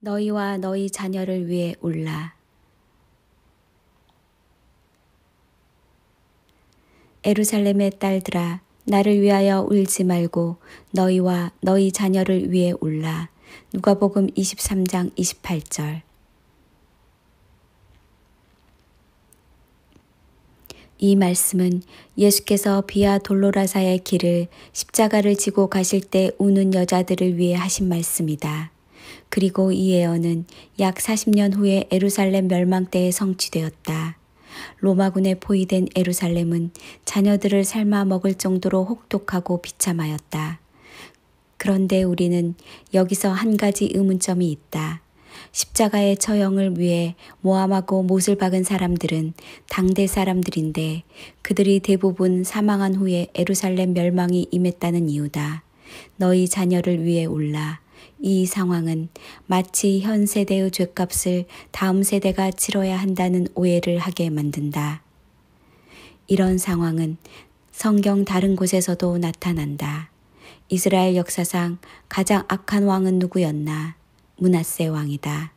너희와 너희 자녀를 위해 올라. 에루살렘의 딸들아, 나를 위하여 울지 말고 너희와 너희 자녀를 위해 올라. 누가복음 23장 28절. 이 말씀은 예수께서 비아 돌로라사의 길을 십자가를 지고 가실 때 우는 여자들을 위해 하신 말씀이다. 그리고 이 예언은 약 40년 후에 에루살렘 멸망 때에 성취되었다. 로마군에 포위된 에루살렘은 자녀들을 삶아 먹을 정도로 혹독하고 비참하였다. 그런데 우리는 여기서 한 가지 의문점이 있다. 십자가의 처형을 위해 모함하고 못을 박은 사람들은 당대 사람들인데 그들이 대부분 사망한 후에 에루살렘 멸망이 임했다는 이유다. 너희 자녀를 위해 올라. 이 상황은 마치 현 세대의 죄값을 다음 세대가 치러야 한다는 오해를 하게 만든다. 이런 상황은 성경 다른 곳에서도 나타난다. 이스라엘 역사상 가장 악한 왕은 누구였나? 문하세 왕이다.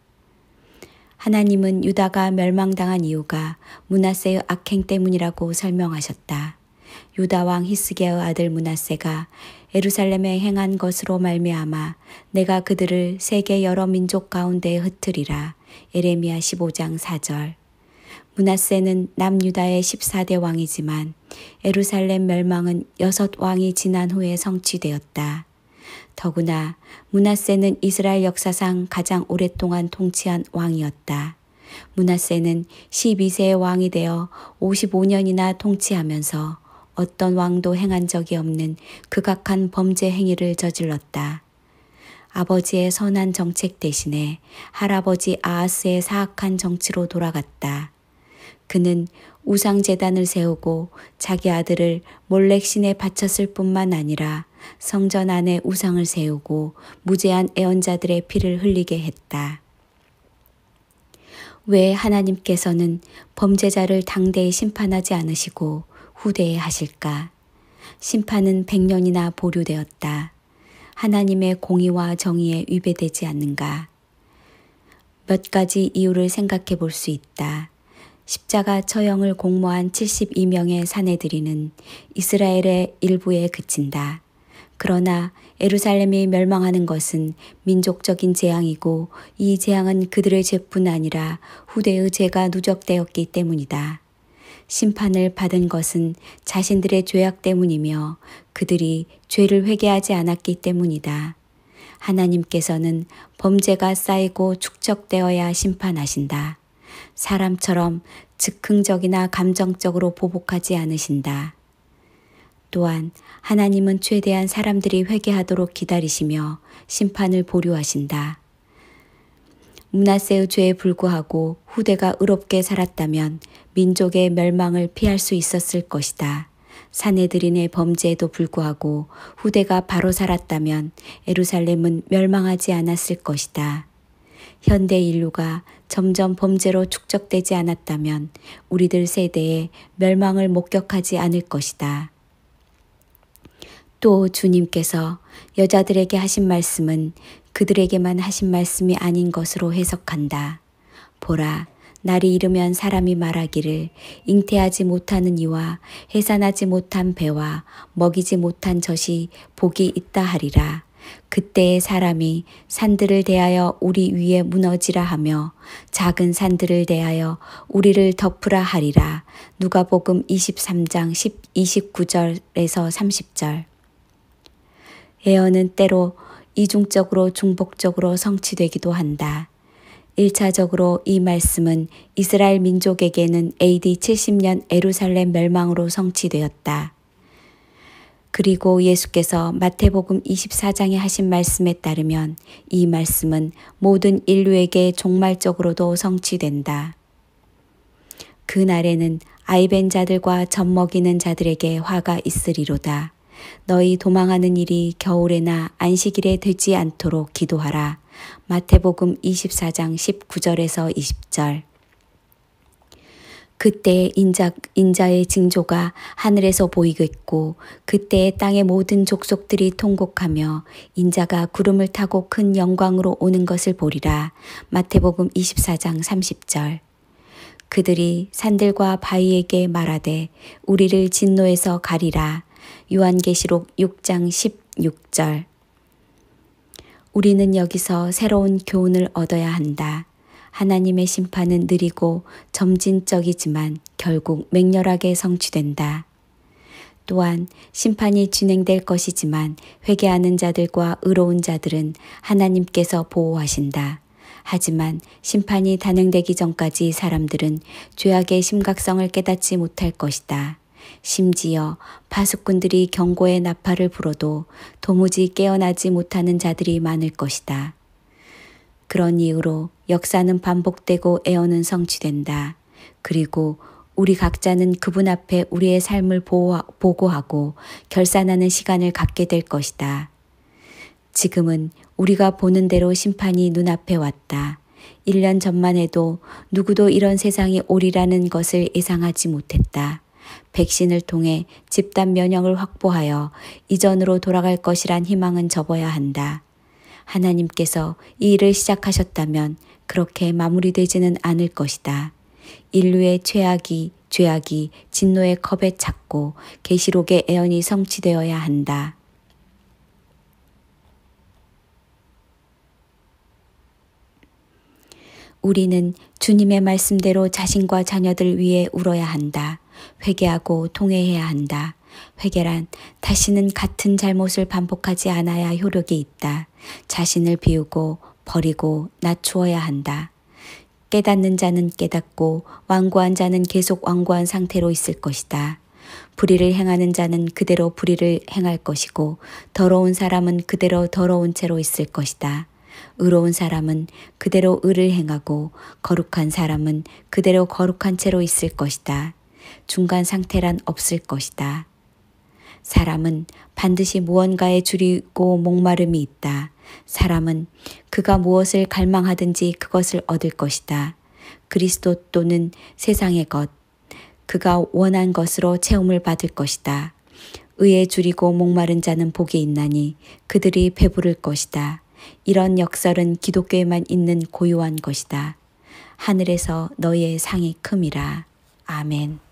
하나님은 유다가 멸망당한 이유가 문하세의 악행 때문이라고 설명하셨다. 유다 왕 히스기야의 아들 문하세가 에루살렘에 행한 것으로 말미암아 내가 그들을 세계 여러 민족 가운데 흩으리라. 에레미야 15장 4절. 문하세는 남유다의 14대 왕이지만 에루살렘 멸망은 여섯 왕이 지난 후에 성취되었다. 더구나 문하세는 이스라엘 역사상 가장 오랫동안 통치한 왕이었다. 문하세는 12세의 왕이 되어 55년이나 통치하면서 어떤 왕도 행한 적이 없는 극악한 범죄 행위를 저질렀다. 아버지의 선한 정책 대신에 할아버지 아하스의 사악한 정치로 돌아갔다. 그는 우상재단을 세우고 자기 아들을 몰렉신에 바쳤을 뿐만 아니라 성전 안에 우상을 세우고 무죄한 애원자들의 피를 흘리게 했다. 왜 하나님께서는 범죄자를 당대에 심판하지 않으시고 후대에 하실까? 심판은 백년이나 보류되었다. 하나님의 공의와 정의에 위배되지 않는가? 몇 가지 이유를 생각해 볼 수 있다. 십자가 처형을 공모한 72명의 사내들이는 이스라엘의 일부에 그친다. 그러나 에루살렘이 멸망하는 것은 민족적인 재앙이고 이 재앙은 그들의 죄뿐 아니라 후대의 죄가 누적되었기 때문이다. 심판을 받은 것은 자신들의 죄악 때문이며 그들이 죄를 회개하지 않았기 때문이다. 하나님께서는 범죄가 쌓이고 축적되어야 심판하신다. 사람처럼 즉흥적이나 감정적으로 보복하지 않으신다. 또한 하나님은 최대한 사람들이 회개하도록 기다리시며 심판을 보류하신다. 문하세의 죄에 불구하고 후대가 의롭게 살았다면 민족의 멸망을 피할 수 있었을 것이다. 사내들인의 범죄에도 불구하고 후대가 바로 살았다면 에루살렘은 멸망하지 않았을 것이다. 현대 인류가 점점 범죄로 축적되지 않았다면 우리들 세대에 멸망을 목격하지 않을 것이다. 또 주님께서 여자들에게 하신 말씀은 그들에게만 하신 말씀이 아닌 것으로 해석한다. 보라, 날이 이르면 사람이 말하기를 잉태하지 못하는 이와 해산하지 못한 배와 먹이지 못한 젖이 복이 있다 하리라. 그때의 사람이 산들을 대하여 우리 위에 무너지라 하며 작은 산들을 대하여 우리를 덮으라 하리라. 누가복음 23장 10, 29절에서 30절. 예언은 때로 이중적으로 중복적으로 성취되기도 한다. 1차적으로 이 말씀은 이스라엘 민족에게는 AD 70년 에루살렘 멸망으로 성취되었다. 그리고 예수께서 마태복음 24장에 하신 말씀에 따르면 이 말씀은 모든 인류에게 종말적으로도 성취된다. 그날에는 아이벤 자들과 젖먹이는 자들에게 화가 있으리로다. 너희 도망하는 일이 겨울에나 안식일에 되지 않도록 기도하라. 마태복음 24장 19절에서 20절. 그때 인자, 인자의 징조가 하늘에서 보이겠고 그때 땅의 모든 족속들이 통곡하며 인자가 구름을 타고 큰 영광으로 오는 것을 보리라. 마태복음 24장 30절. 그들이 산들과 바위에게 말하되 우리를 진노에서 가리라. 요한계시록 6장 16절. 우리는 여기서 새로운 교훈을 얻어야 한다. 하나님의 심판은 느리고 점진적이지만 결국 맹렬하게 성취된다. 또한 심판이 진행될 것이지만 회개하는 자들과 의로운 자들은 하나님께서 보호하신다. 하지만 심판이 단행되기 전까지 사람들은 죄악의 심각성을 깨닫지 못할 것이다. 심지어 파수꾼들이 경고의 나팔을 불어도 도무지 깨어나지 못하는 자들이 많을 것이다. 그런 이유로 역사는 반복되고 애어는 성취된다. 그리고 우리 각자는 그분 앞에 우리의 삶을 보호하, 보고하고 결산하는 시간을 갖게 될 것이다. 지금은 우리가 보는 대로 심판이 눈앞에 왔다. 1년 전만 해도 누구도 이런 세상이 오리라는 것을 예상하지 못했다. 백신을 통해 집단 면역을 확보하여 이전으로 돌아갈 것이란 희망은 접어야 한다. 하나님께서 이 일을 시작하셨다면 그렇게 마무리되지는 않을 것이다. 인류의 최악이 죄악이 진노의 컵에 찼고 계시록의 애언이 성취되어야 한다. 우리는 주님의 말씀대로 자신과 자녀들 위해 울어야 한다. 회개하고 통회해야 한다. 회개란 다시는 같은 잘못을 반복하지 않아야 효력이 있다. 자신을 비우고 버리고 낮추어야 한다. 깨닫는 자는 깨닫고 완고한 자는 계속 완고한 상태로 있을 것이다. 불의를 행하는 자는 그대로 불의를 행할 것이고 더러운 사람은 그대로 더러운 채로 있을 것이다. 의로운 사람은 그대로 의를 행하고 거룩한 사람은 그대로 거룩한 채로 있을 것이다. 중간 상태란 없을 것이다. 사람은 반드시 무언가에 줄이고 목마름이 있다. 사람은 그가 무엇을 갈망하든지 그것을 얻을 것이다. 그리스도 또는 세상의 것, 그가 원한 것으로 체험을 받을 것이다. 의에 줄이고 목마른 자는 복이 있나니 그들이 배부를 것이다. 이런 역설은 기독교에만 있는 고유한 것이다. 하늘에서 너의 상이 큼이라. 아멘.